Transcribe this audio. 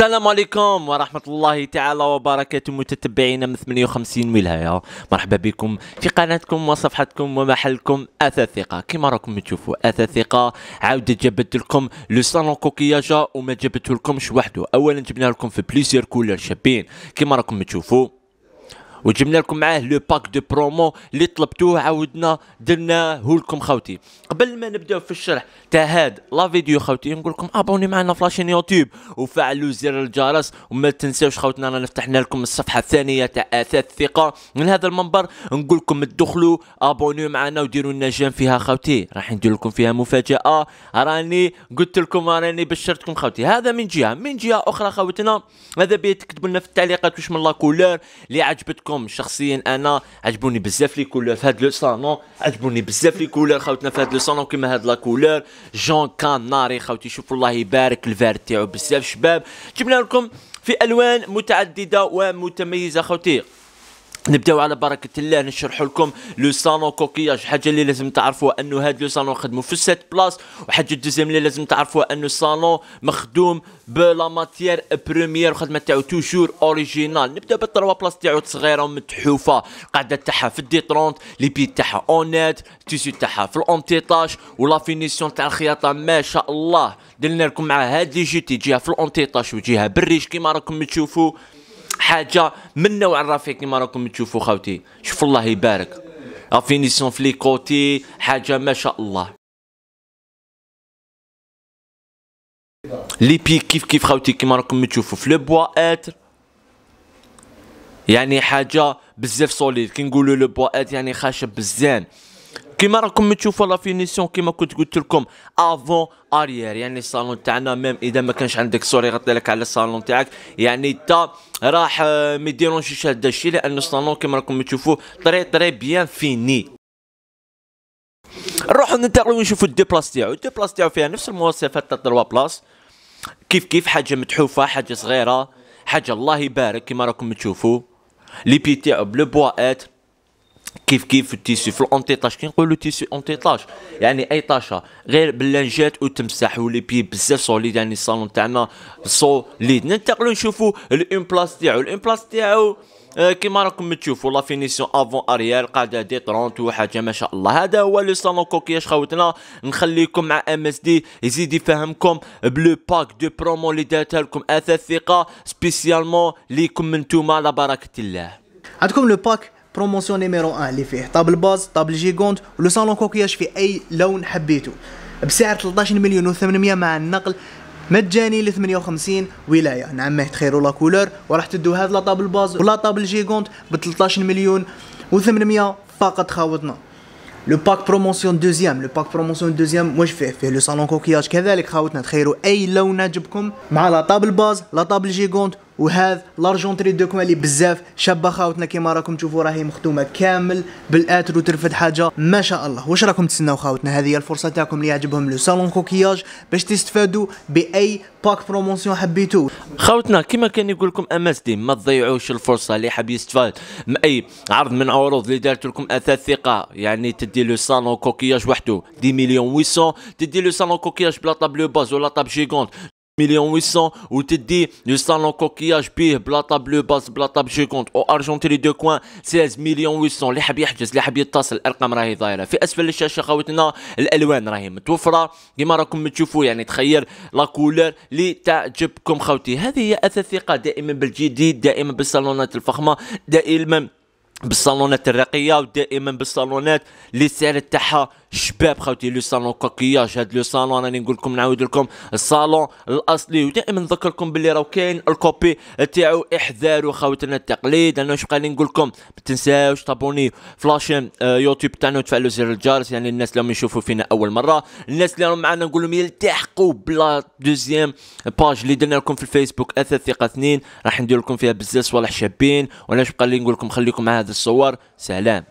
السلام عليكم ورحمة الله تعالى وبركاته متتبعينا من 58 ولاية مرحبا بكم في قناتكم وصفحتكم ومحلكم اثاث ثقة كما راكم تشوفوا اثاث ثقة عاودة جابت لكم لو صالون كوكياجا وما جابته لكمش وحده أولا جبنا لكم في بليزيور كولر شابين كما راكم تشوفوا وجبنا لكم معاه لو باك دو برومو اللي طلبتوه عاودنا درناه لكم خوتي قبل ما نبداو في الشرح تاع هاد لا فيديو خوتي نقول لكم ابوني معنا في لاشين يوتيوب وفعلوا زر الجرس وما تنساوش خوتنا رانا فتحنا لكم الصفحه الثانيه تاع اثاث الثقه من هذا المنبر نقول لكم تدخلوا ابونيو معنا وديروا لنا جيم فيها خوتي راح ندير لكم فيها مفاجاه راني قلت لكم راني بشرتكم خوتي هذا من جهه من جهه اخرى خوتنا ماذا بيتكتبوا تكتبوا لنا في التعليقات واش من لا كولور اللي عجبتكم لكم شخصيا انا عجبوني بزاف لي كولور في هاد لو صالون عجبوني بزاف لي كولور خاوتنا في هاد لو صالون كيما هاد لا كولور جون كاناري خاوتي شوف الله يبارك الفار تاعو بزاف شباب جبنا لكم في الوان متعدده ومتميزه خاوتي نبداو على بركه الله نشرح لكم لو صالون كوكياج حاجه اللي لازم تعرفوها انه هاد لو صالون خدموا في السات بلاص وحاجه الدوزيام اللي لازم تعرفوها انه صالون مخدوم بلا ماتيير بريمير الخدمه تاعو توجور اوريجينال نبدا بالطروا بلاص تاعو صغيره ومتحوفه قاعده تاعها في ترونت لي بي تاعها اونيت التيسيو تاعها في الاونتيطاج ولا فينيسيون تاع الخياطه ما شاء الله درنا لكم مع هاد لي جيتي تجيها في الاونتيطاج وتجيها بالريش كيما راكم تشوفوا حاجه منا نوع الرفيق كيما راكم تشوفوا خاوتي شوف الله يبارك افينيسيون في لي كوتي حاجه ما شاء الله لي بي كيف كيف خاوتي كيما راكم تشوفوا في لو بوا اتر يعني حاجه بزاف سوليد كي نقولوا لو بوا اتر يعني خشب بزاف كيما راكم متشوفوا لا فينيسيون كيما كنت قلت لكم افون اريير يعني الصالون تاعنا ميم اذا ما كانش عندك سوري يغطي لك على الصالون تاعك يعني انت راح آه، ما يديرونش هذا الشيء لان الصالون كيما راكم متشوفوا طري طري بيان فيني نروحوا نتاقلو الدي بلاص تاعو بلاص تاعو فيها نفس المواصفات تاع تروا بلاص كيف كيف حاجه متحوفه حاجه صغيره حاجه الله يبارك كيما راكم تشوفوا لي بي تاعو بلو بوا ات كيف كيف التيسيو في الاونتي طاش كي نقولوا تيسي اونتي طاش يعني اي طاشه غير باللانجات وتمسح ولي بي بزاف سوليد يعني الصالون تاعنا سوليد ننتقلوا نشوفوا الامبلاس تاعو الامبلاس تاعو آه، كيما راكم تشوفوا لا فينيسيون افون اريال قاعده دي 30 وحاجه ما شاء الله هذا هو لو صالون كوكياج خوتنا نخليكم مع ام اس دي يزيد يفهمكم بلو باك دو برومو اللي دارتها لكم اثاث ثقه سبيسيالمون ليكم انتوما على بركه الله عندكم لو باك بروموسيون نيميرو 1 اللي فيه طابل باز طابل جيغونت ولو صالون كوكياج في اي لون حبيتو بسعر 13 مليون و800 مع النقل مجاني ل 58 ولايه نعم ما تخيروا لا كولور وراح تدوا هذا لا طابل باز ولا طابل جيغونت ب 13 مليون و800 فقط خاوتنا لو باك بروموسيون دوزيام لو باك بروموسيون دوزيام واش فيه فيه لو صالون كوكياج كذلك خاوتنا تخيروا اي لون عجبكم مع لا طابل باز لا طابل جيغونت وهذا لارجونتري دو كمالي بزاف شابه خاوتنا كيما راكم تشوفوا راهي مختومه كامل بالاتر وترفد حاجه ما شاء الله واش راكم تسناو خاوتنا هذه هي الفرصه تاعكم اللي يعجبهم لو صالون كوكياج باش تستفادوا باي باك بروموسيون حبيتو خوتنا كما كان يقول لكم اماس ما تضيعوش الفرصه اللي حاب يستفاد من اي عرض من عروض اللي دارت لكم اثاث ثقه يعني تدي لو صالون كوكياج وحده دي مليون 800 تدي لو صالون كوكياج بلا طابلو باز ولا طاب جيكونت مليون ويسون وتدي لو صالون كوكياج بيه بلاطا بلو باس بلاطا بجو كونت او ارجونتي لي دو كوان 16 مليون ويسون اللي حاب يحجز اللي حاب يتصل الارقام راهي ظاهره في اسفل الشاشه خاوتنا الالوان راهي متوفره كيما راكم تشوفوا يعني تخيل لا كولور اللي تعجبكم خوتي هذه هي اثاث ثقه دائما بالجديد دائما بالصالونات الفخمه دائما بالصالونات الراقيه ودائما بالصالونات اللي السعر تاعها شباب خاوتي لو صالون كوكياج هاد لو صالون راني نقول لكم نعاود لكم الصالون الاصلي ودائما نذكركم باللي راه كاين الكوبي تاعو احذروا خاوتنا التقليد انا واش بقى نقول لكم ما تنساوش تابوني فلاشين آه، يوتيوب تاعنا وتفعلوا زر الجرس يعني الناس اللي راهم يشوفوا فينا اول مره الناس اللي راهم معنا نقول لهم يلتحقوا بلا دوزيام باج اللي درنا لكم في الفيسبوك اثاث ثقه اثنين راح ندير لكم فيها بزاف صوالح شابين وانا واش بقى نقول لكم خليكم مع هذه الصور سلام